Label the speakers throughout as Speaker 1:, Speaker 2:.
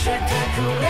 Speaker 1: spectacular.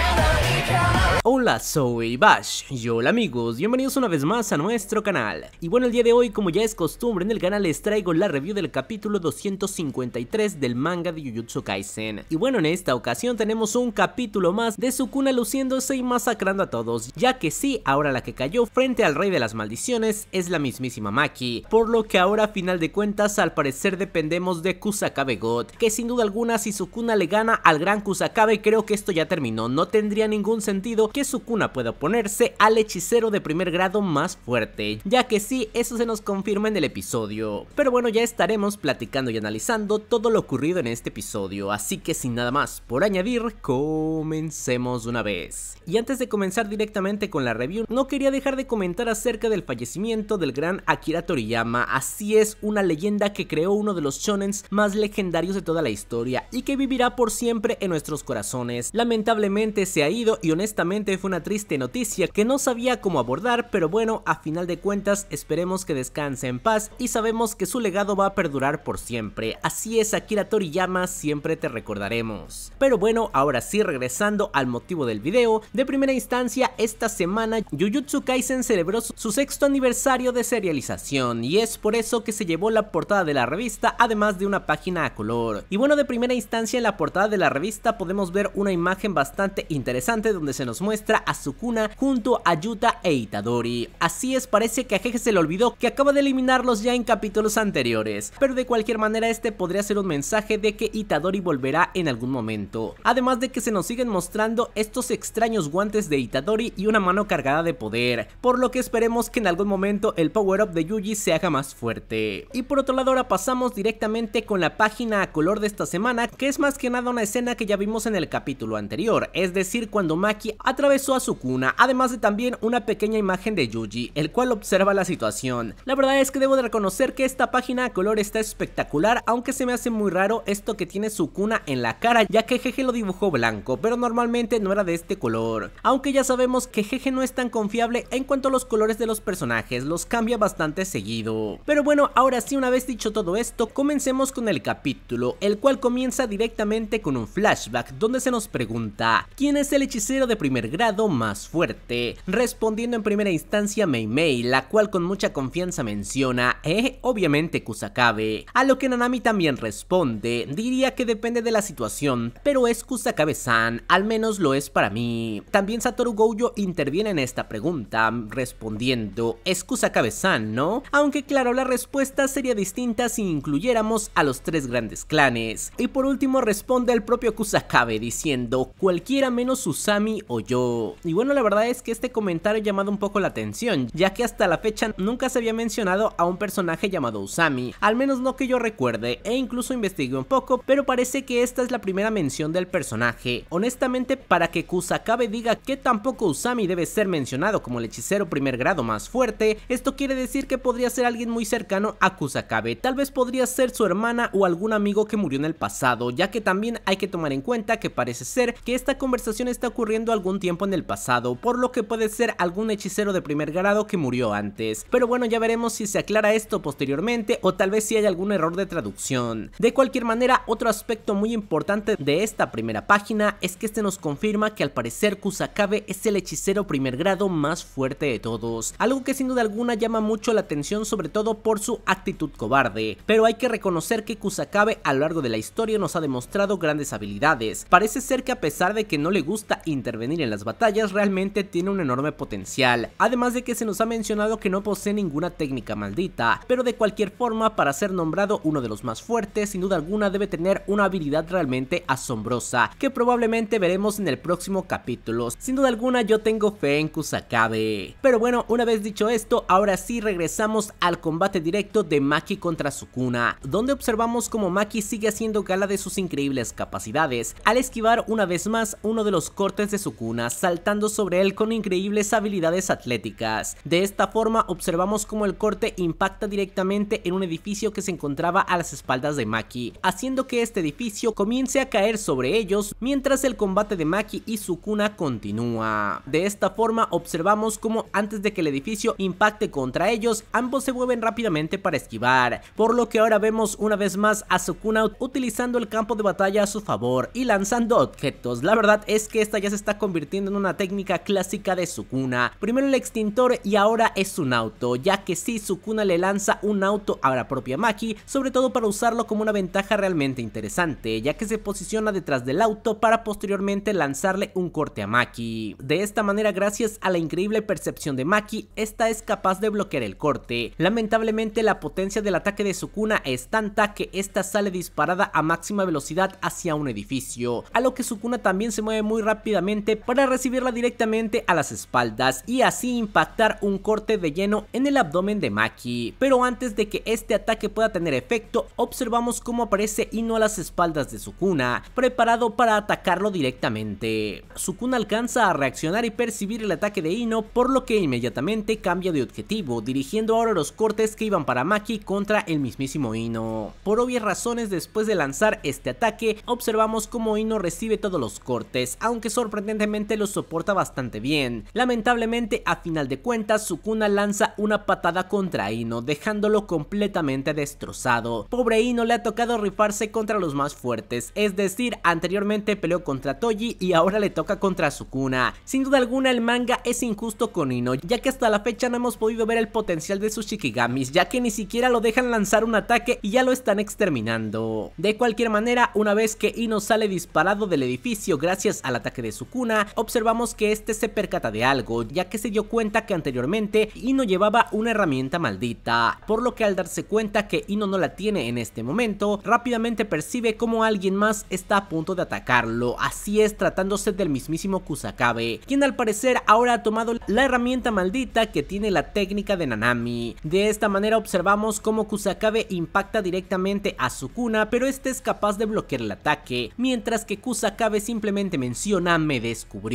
Speaker 2: Hola, soy Bash y hola amigos, bienvenidos una vez más a nuestro canal. Y bueno, el día de hoy, como ya es costumbre en el canal, les traigo la review del capítulo 253 del manga de Jujutsu Kaisen. Y bueno, en esta ocasión tenemos un capítulo más de Sukuna luciéndose y masacrando a todos, ya que sí, ahora la que cayó frente al rey de las maldiciones es la mismísima Maki, por lo que ahora a final de cuentas al parecer dependemos de Kusakabe God, que sin duda alguna si Sukuna le gana al gran Kusakabe creo que esto ya terminó, no tendría ningún sentido su Sukuna pueda oponerse al hechicero de primer grado más fuerte, ya que sí, eso se nos confirma en el episodio. Pero bueno, ya estaremos platicando y analizando todo lo ocurrido en este episodio, así que sin nada más por añadir, comencemos una vez. Y antes de comenzar directamente con la review, no quería dejar de comentar acerca del fallecimiento del gran Akira Toriyama, así es una leyenda que creó uno de los shonens más legendarios de toda la historia y que vivirá por siempre en nuestros corazones. Lamentablemente se ha ido y honestamente fue una triste noticia que no sabía cómo abordar, pero bueno, a final de cuentas esperemos que descanse en paz y sabemos que su legado va a perdurar por siempre. Así es, Akira Toriyama, siempre te recordaremos. Pero bueno, ahora sí, regresando al motivo del video, de primera instancia, esta semana Jujutsu Kaisen celebró su sexto aniversario de serialización y es por eso que se llevó la portada de la revista, además de una página a color. Y bueno, de primera instancia en la portada de la revista podemos ver una imagen bastante interesante donde se nos muestra muestra a Sukuna junto a Yuta e Itadori. Así es, parece que a Jeje se le olvidó que acaba de eliminarlos ya en capítulos anteriores, pero de cualquier manera este podría ser un mensaje de que Itadori volverá en algún momento. Además de que se nos siguen mostrando estos extraños guantes de Itadori y una mano cargada de poder, por lo que esperemos que en algún momento el power up de Yuji se haga más fuerte. Y por otro lado ahora pasamos directamente con la página a color de esta semana, que es más que nada una escena que ya vimos en el capítulo anterior, es decir cuando Maki ha atravesó a su cuna además de también una pequeña imagen de Yuji, el cual observa la situación. La verdad es que debo de reconocer que esta página a color está espectacular, aunque se me hace muy raro esto que tiene su cuna en la cara, ya que Jeje lo dibujó blanco, pero normalmente no era de este color. Aunque ya sabemos que Jeje no es tan confiable en cuanto a los colores de los personajes, los cambia bastante seguido. Pero bueno, ahora sí, una vez dicho todo esto, comencemos con el capítulo, el cual comienza directamente con un flashback, donde se nos pregunta, ¿quién es el hechicero de primer grado más fuerte, respondiendo en primera instancia Mei Mei, la cual con mucha confianza menciona, eh, obviamente Kusakabe, a lo que Nanami también responde, diría que depende de la situación, pero es Kusakabe-san, al menos lo es para mí. También Satoru Gojo interviene en esta pregunta, respondiendo, es Kusakabe-san, ¿no? Aunque claro, la respuesta sería distinta si incluyéramos a los tres grandes clanes. Y por último responde el propio Kusakabe diciendo, cualquiera menos Usami o yo y bueno, la verdad es que este comentario ha llamado un poco la atención, ya que hasta la fecha nunca se había mencionado a un personaje llamado Usami, al menos no que yo recuerde, e incluso investigué un poco, pero parece que esta es la primera mención del personaje. Honestamente, para que Kusakabe diga que tampoco Usami debe ser mencionado como el hechicero primer grado más fuerte, esto quiere decir que podría ser alguien muy cercano a Kusakabe, tal vez podría ser su hermana o algún amigo que murió en el pasado, ya que también hay que tomar en cuenta que parece ser que esta conversación está ocurriendo algún tiempo tiempo en el pasado, por lo que puede ser algún hechicero de primer grado que murió antes. Pero bueno, ya veremos si se aclara esto posteriormente o tal vez si hay algún error de traducción. De cualquier manera, otro aspecto muy importante de esta primera página es que este nos confirma que al parecer Kusakabe es el hechicero primer grado más fuerte de todos, algo que sin duda alguna llama mucho la atención sobre todo por su actitud cobarde, pero hay que reconocer que Kusakabe a lo largo de la historia nos ha demostrado grandes habilidades, parece ser que a pesar de que no le gusta intervenir en las batallas realmente tiene un enorme potencial, además de que se nos ha mencionado que no posee ninguna técnica maldita, pero de cualquier forma para ser nombrado uno de los más fuertes sin duda alguna debe tener una habilidad realmente asombrosa, que probablemente veremos en el próximo capítulo, sin duda alguna yo tengo fe en Kusakabe. Pero bueno, una vez dicho esto, ahora sí regresamos al combate directo de Maki contra Sukuna, donde observamos como Maki sigue haciendo gala de sus increíbles capacidades, al esquivar una vez más uno de los cortes de Sukuna saltando sobre él con increíbles habilidades atléticas. De esta forma observamos cómo el corte impacta directamente en un edificio que se encontraba a las espaldas de Maki, haciendo que este edificio comience a caer sobre ellos mientras el combate de Maki y Sukuna continúa. De esta forma observamos cómo antes de que el edificio impacte contra ellos, ambos se mueven rápidamente para esquivar, por lo que ahora vemos una vez más a Sukuna utilizando el campo de batalla a su favor y lanzando objetos. La verdad es que esta ya se está convirtiendo en una técnica clásica de Sukuna. Primero el extintor y ahora es un auto, ya que si Sukuna le lanza un auto a la propia Maki, sobre todo para usarlo como una ventaja realmente interesante, ya que se posiciona detrás del auto para posteriormente lanzarle un corte a Maki. De esta manera, gracias a la increíble percepción de Maki, esta es capaz de bloquear el corte. Lamentablemente la potencia del ataque de Sukuna es tanta que esta sale disparada a máxima velocidad hacia un edificio, a lo que Sukuna también se mueve muy rápidamente para recibirla directamente a las espaldas y así impactar un corte de lleno en el abdomen de Maki. Pero antes de que este ataque pueda tener efecto, observamos cómo aparece Ino a las espaldas de Sukuna, preparado para atacarlo directamente. Sukuna alcanza a reaccionar y percibir el ataque de Ino, por lo que inmediatamente cambia de objetivo, dirigiendo ahora los cortes que iban para Maki contra el mismísimo Ino. Por obvias razones, después de lanzar este ataque, observamos cómo Ino recibe todos los cortes, aunque sorprendentemente lo soporta bastante bien. Lamentablemente, a final de cuentas, Sukuna lanza una patada contra Ino, dejándolo completamente destrozado. Pobre Ino le ha tocado rifarse contra los más fuertes, es decir, anteriormente peleó contra Toji y ahora le toca contra Sukuna. Sin duda alguna, el manga es injusto con Ino, ya que hasta la fecha no hemos podido ver el potencial de sus Shikigamis, ya que ni siquiera lo dejan lanzar un ataque y ya lo están exterminando. De cualquier manera, una vez que Ino sale disparado del edificio gracias al ataque de Sukuna, observamos que este se percata de algo, ya que se dio cuenta que anteriormente Ino llevaba una herramienta maldita, por lo que al darse cuenta que Ino no la tiene en este momento, rápidamente percibe como alguien más está a punto de atacarlo, así es tratándose del mismísimo Kusakabe, quien al parecer ahora ha tomado la herramienta maldita que tiene la técnica de Nanami. De esta manera observamos como Kusakabe impacta directamente a Sukuna, pero este es capaz de bloquear el ataque, mientras que Kusakabe simplemente menciona me descubrió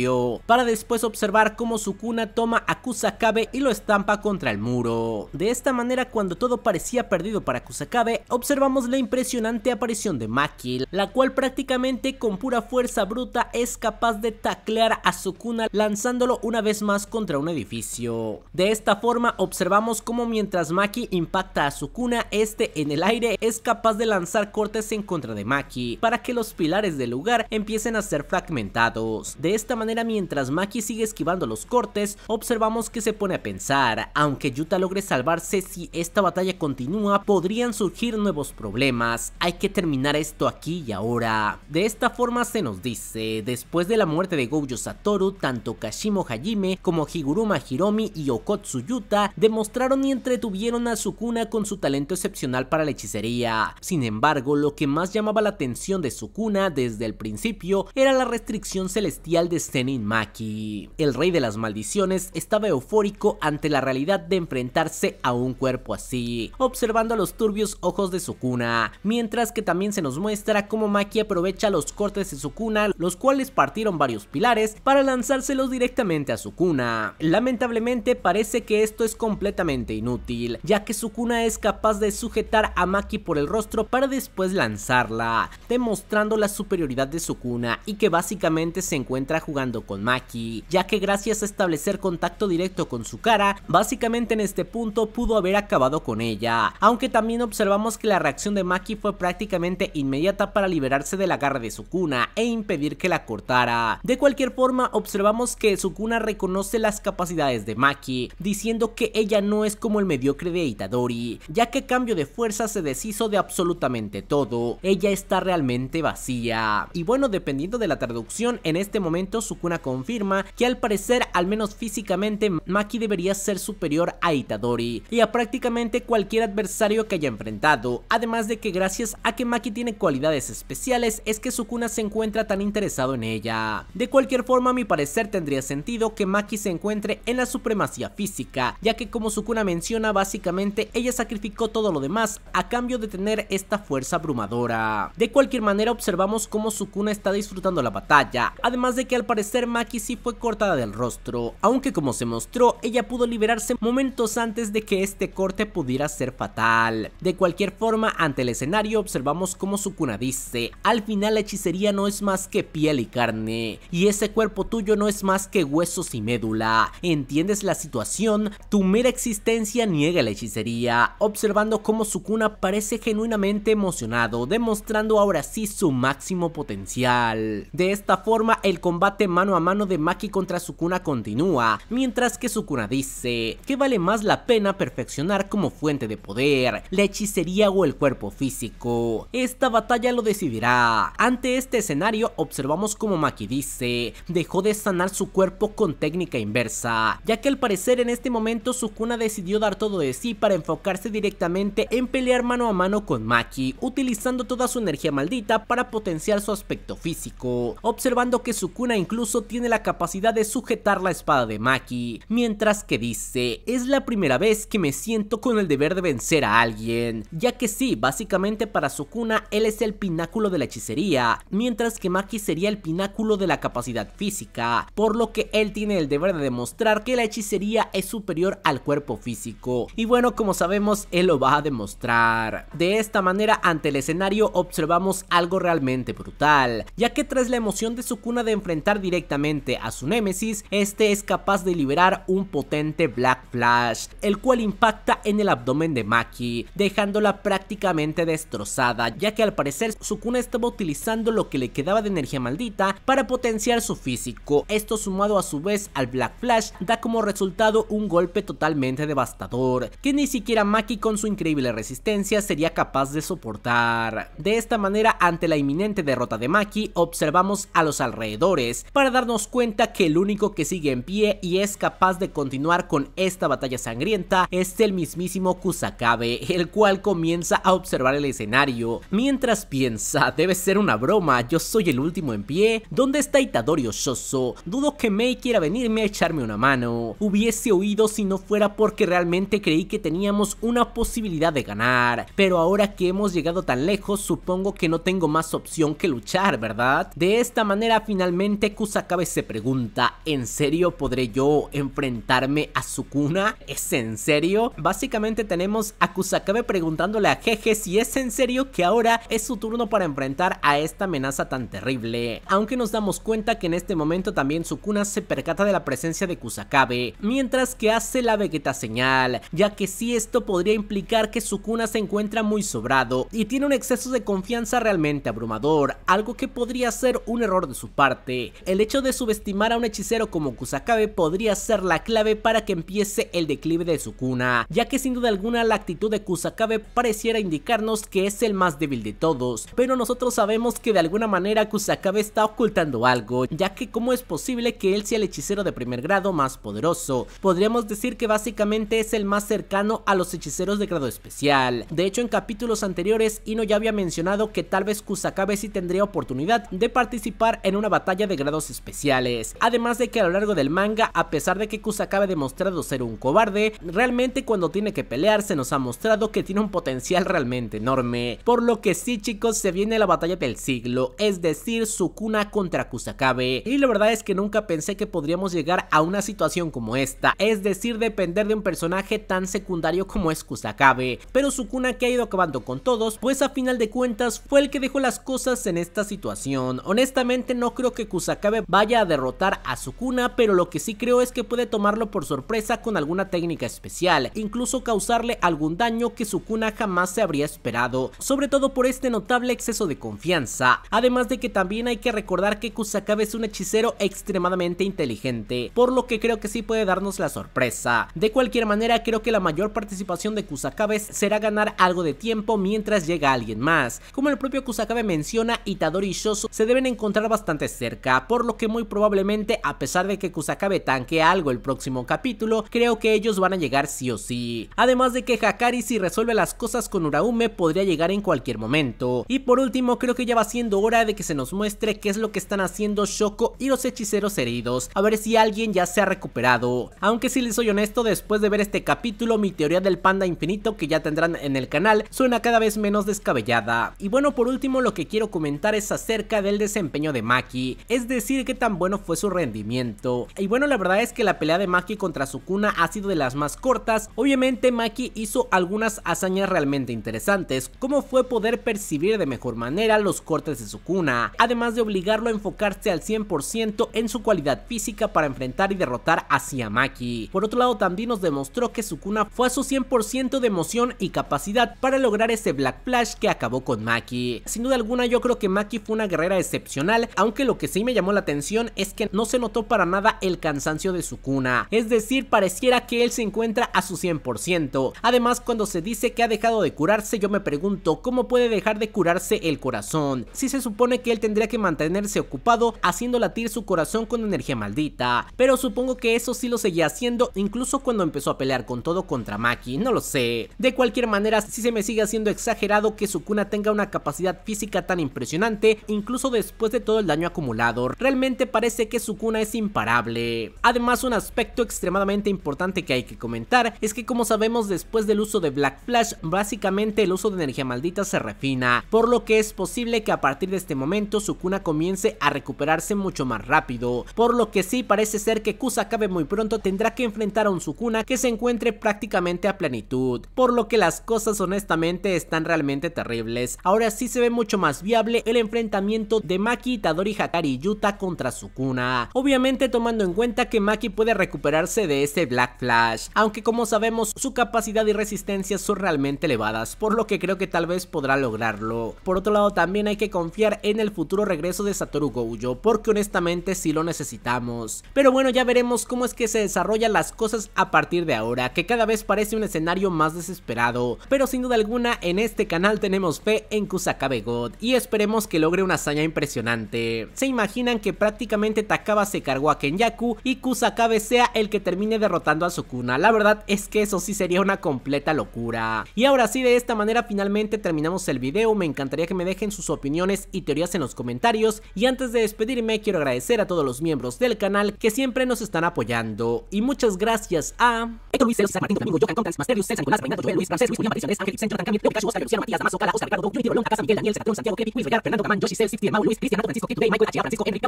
Speaker 2: para después observar cómo Sukuna toma a Kusakabe y lo estampa contra el muro. De esta manera, cuando todo parecía perdido para Kusakabe, observamos la impresionante aparición de Maki la cual prácticamente con pura fuerza bruta es capaz de taclear a Sukuna lanzándolo una vez más contra un edificio. De esta forma observamos cómo mientras Maki impacta a Sukuna, este en el aire es capaz de lanzar cortes en contra de Maki para que los pilares del lugar empiecen a ser fragmentados. De esta manera mientras Maki sigue esquivando los cortes, observamos que se pone a pensar, aunque Yuta logre salvarse si esta batalla continúa, podrían surgir nuevos problemas, hay que terminar esto aquí y ahora. De esta forma se nos dice, después de la muerte de Gojo Satoru, tanto Kashimo Hajime como Higuruma Hiromi y Okotsu Yuta demostraron y entretuvieron a Sukuna con su talento excepcional para la hechicería. Sin embargo, lo que más llamaba la atención de Sukuna desde el principio era la restricción celestial de Zenin Maki. El rey de las maldiciones estaba eufórico ante la realidad de enfrentarse a un cuerpo así, observando los turbios ojos de su cuna, mientras que también se nos muestra cómo Maki aprovecha los cortes de su cuna, los cuales partieron varios pilares, para lanzárselos directamente a su Sukuna. Lamentablemente parece que esto es completamente inútil, ya que Sukuna es capaz de sujetar a Maki por el rostro para después lanzarla, demostrando la superioridad de Sukuna y que básicamente se encuentra jugando con Maki, ya que gracias a establecer contacto directo con su cara, básicamente en este punto pudo haber acabado con ella, aunque también observamos que la reacción de Maki fue prácticamente inmediata para liberarse de la garra de su cuna e impedir que la cortara. De cualquier forma, observamos que su cuna reconoce las capacidades de Maki, diciendo que ella no es como el mediocre de Itadori, ya que cambio de fuerza se deshizo de absolutamente todo, ella está realmente vacía. Y bueno, dependiendo de la traducción, en este momento su Sukuna confirma que al parecer, al menos físicamente, Maki debería ser superior a Itadori y a prácticamente cualquier adversario que haya enfrentado, además de que gracias a que Maki tiene cualidades especiales es que Sukuna se encuentra tan interesado en ella. De cualquier forma, a mi parecer tendría sentido que Maki se encuentre en la supremacía física, ya que como Sukuna menciona, básicamente ella sacrificó todo lo demás a cambio de tener esta fuerza abrumadora. De cualquier manera, observamos cómo Sukuna está disfrutando la batalla, además de que al parecer ser Maki si fue cortada del rostro, aunque como se mostró, ella pudo liberarse momentos antes de que este corte pudiera ser fatal. De cualquier forma, ante el escenario observamos cómo Sukuna dice, al final la hechicería no es más que piel y carne, y ese cuerpo tuyo no es más que huesos y médula. ¿Entiendes la situación? Tu mera existencia niega la hechicería, observando cómo Sukuna parece genuinamente emocionado, demostrando ahora sí su máximo potencial. De esta forma, el combate mano a mano de Maki contra Sukuna continúa, mientras que Sukuna dice que vale más la pena perfeccionar como fuente de poder, la hechicería o el cuerpo físico. Esta batalla lo decidirá. Ante este escenario observamos como Maki dice, dejó de sanar su cuerpo con técnica inversa, ya que al parecer en este momento Sukuna decidió dar todo de sí para enfocarse directamente en pelear mano a mano con Maki, utilizando toda su energía maldita para potenciar su aspecto físico, observando que Sukuna incluso incluso tiene la capacidad de sujetar la espada de Maki, mientras que dice, es la primera vez que me siento con el deber de vencer a alguien, ya que sí, básicamente para Sukuna él es el pináculo de la hechicería, mientras que Maki sería el pináculo de la capacidad física, por lo que él tiene el deber de demostrar que la hechicería es superior al cuerpo físico, y bueno como sabemos él lo va a demostrar. De esta manera ante el escenario observamos algo realmente brutal, ya que tras la emoción de Sukuna de enfrentar directamente a su némesis, este es capaz de liberar un potente Black Flash, el cual impacta en el abdomen de Maki, dejándola prácticamente destrozada, ya que al parecer Sukuna estaba utilizando lo que le quedaba de energía maldita para potenciar su físico. Esto sumado a su vez al Black Flash da como resultado un golpe totalmente devastador, que ni siquiera Maki con su increíble resistencia sería capaz de soportar. De esta manera, ante la inminente derrota de Maki, observamos a los alrededores, para darnos cuenta que el único que sigue en pie y es capaz de continuar con esta batalla sangrienta es el mismísimo Kusakabe, el cual comienza a observar el escenario, mientras piensa, debe ser una broma, yo soy el último en pie, ¿dónde está Itadori Oshoso? Dudo que Mei quiera venirme a echarme una mano, hubiese oído si no fuera porque realmente creí que teníamos una posibilidad de ganar, pero ahora que hemos llegado tan lejos supongo que no tengo más opción que luchar, ¿verdad? De esta manera finalmente Kusakabe se pregunta, ¿en serio podré yo enfrentarme a Sukuna? ¿Es en serio? Básicamente tenemos a Kusakabe preguntándole a Jeje si es en serio que ahora es su turno para enfrentar a esta amenaza tan terrible. Aunque nos damos cuenta que en este momento también Sukuna se percata de la presencia de Kusakabe, mientras que hace la Vegeta señal, ya que si esto podría implicar que Sukuna se encuentra muy sobrado y tiene un exceso de confianza realmente abrumador, algo que podría ser un error de su parte el hecho de subestimar a un hechicero como Kusakabe podría ser la clave para que empiece el declive de su cuna, ya que sin duda alguna la actitud de Kusakabe pareciera indicarnos que es el más débil de todos, pero nosotros sabemos que de alguna manera Kusakabe está ocultando algo, ya que cómo es posible que él sea el hechicero de primer grado más poderoso, podríamos decir que básicamente es el más cercano a los hechiceros de grado especial, de hecho en capítulos anteriores Ino ya había mencionado que tal vez Kusakabe sí tendría oportunidad de participar en una batalla de grado especiales. Además de que a lo largo del manga, a pesar de que Kusakabe ha demostrado ser un cobarde, realmente cuando tiene que pelear se nos ha mostrado que tiene un potencial realmente enorme. Por lo que sí chicos, se viene la batalla del siglo, es decir, Sukuna contra Kusakabe. Y la verdad es que nunca pensé que podríamos llegar a una situación como esta, es decir, depender de un personaje tan secundario como es Kusakabe. Pero Sukuna que ha ido acabando con todos, pues a final de cuentas fue el que dejó las cosas en esta situación. Honestamente no creo que Kusakabe vaya a derrotar a Sukuna, pero lo que sí creo es que puede tomarlo por sorpresa con alguna técnica especial, incluso causarle algún daño que Sukuna jamás se habría esperado, sobre todo por este notable exceso de confianza, además de que también hay que recordar que Kusakabe es un hechicero extremadamente inteligente, por lo que creo que sí puede darnos la sorpresa. De cualquier manera, creo que la mayor participación de Kusakabe será ganar algo de tiempo mientras llega alguien más. Como el propio Kusakabe menciona, Itadori y Shoso se deben encontrar bastante cerca, por lo que muy probablemente, a pesar de que Kusakabe tanque algo el próximo capítulo, creo que ellos van a llegar sí o sí. Además de que Hakari si resuelve las cosas con Uraume podría llegar en cualquier momento. Y por último, creo que ya va siendo hora de que se nos muestre qué es lo que están haciendo Shoko y los hechiceros heridos, a ver si alguien ya se ha recuperado. Aunque si les soy honesto, después de ver este capítulo, mi teoría del panda infinito que ya tendrán en el canal suena cada vez menos descabellada. Y bueno, por último, lo que quiero comentar es acerca del desempeño de Maki, es decir, decir qué tan bueno fue su rendimiento. Y bueno, la verdad es que la pelea de Maki contra Sukuna ha sido de las más cortas. Obviamente Maki hizo algunas hazañas realmente interesantes, como fue poder percibir de mejor manera los cortes de Sukuna, además de obligarlo a enfocarse al 100% en su cualidad física para enfrentar y derrotar a Maki Por otro lado, también nos demostró que Sukuna fue a su 100% de emoción y capacidad para lograr ese Black Flash que acabó con Maki. Sin duda alguna yo creo que Maki fue una guerrera excepcional, aunque lo que sí me llamó la atención es que no se notó para nada el cansancio de su cuna, es decir, pareciera que él se encuentra a su 100%. Además, cuando se dice que ha dejado de curarse, yo me pregunto cómo puede dejar de curarse el corazón, si se supone que él tendría que mantenerse ocupado haciendo latir su corazón con energía maldita, pero supongo que eso sí lo seguía haciendo incluso cuando empezó a pelear con todo contra Maki, no lo sé. De cualquier manera, si se me sigue haciendo exagerado que su cuna tenga una capacidad física tan impresionante, incluso después de todo el daño acumulado realmente parece que Sukuna es imparable. Además, un aspecto extremadamente importante que hay que comentar es que como sabemos después del uso de Black Flash, básicamente el uso de energía maldita se refina, por lo que es posible que a partir de este momento Sukuna comience a recuperarse mucho más rápido, por lo que sí parece ser que Kusakabe muy pronto tendrá que enfrentar a un Sukuna que se encuentre prácticamente a plenitud, por lo que las cosas honestamente están realmente terribles. Ahora sí se ve mucho más viable el enfrentamiento de Maki, Tadori, Hakari y Yuta contra Sukuna, obviamente tomando en cuenta que Maki puede recuperarse de este Black Flash, aunque como sabemos su capacidad y resistencia son realmente elevadas, por lo que creo que tal vez podrá lograrlo. Por otro lado también hay que confiar en el futuro regreso de Satoru Gojo, porque honestamente sí lo necesitamos. Pero bueno, ya veremos cómo es que se desarrollan las cosas a partir de ahora, que cada vez parece un escenario más desesperado, pero sin duda alguna en este canal tenemos fe en Kusakabe God y esperemos que logre una hazaña impresionante. ¿Se imaginan que prácticamente Takaba se cargó a Kenyaku y Kusakabe sea el que termine derrotando a Sukuna. La verdad es que eso sí sería una completa locura. Y ahora sí, de esta manera finalmente terminamos el video. Me encantaría que me dejen sus opiniones y teorías en los comentarios. Y antes de despedirme, quiero agradecer a todos los miembros del canal que siempre nos están apoyando. Y muchas gracias a... Héctor Luis, César Martín, Domingo, Johan, Contas, Masterius, Celsa, Nicolás, Reinaldo, Joel, Luis, Francés, Luis, Julián,
Speaker 1: Patricio, Andrés, Ángel, Vicente, Jonathan, Cambio, Cacho, Oscar, Luciano, Matías, Damaso, Cala, Oscar, Ricardo, Yuri, Luis, Casa, Miguel, Daniel, Secatrón, Santiago, Kevin, Luis, Fernando, Camán, Yoshi, Cel, Luis, Mau, Luis, Cristian, Francisco, Kitude, Michael, H. Francisco, Enrique,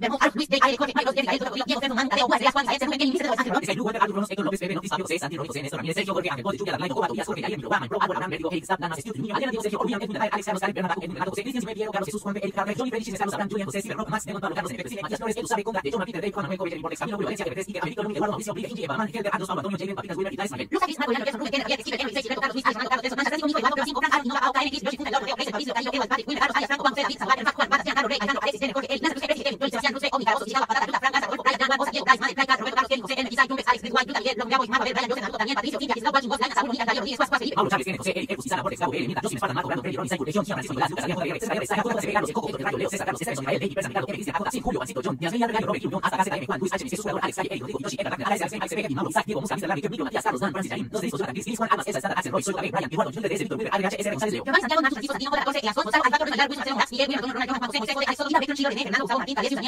Speaker 3: Gracias. Fabián Cruz, Omigados, Patata, Luta, Lanza, Brian, Jan, Juan, Osa, Diego, Bryce, Roberto, Carlos, José, Isai, Jumbes, Alex, Yuta, Miguel, Brian, Patricio, Juan, Laina, Saúl, José, Eric, es
Speaker 1: Gabo, Brando, Freddy, Francisco, Lucas, Daniel, Gabriel, Los, Julio, John, Matías, Carlos,
Speaker 3: Dan, Esa, Leo,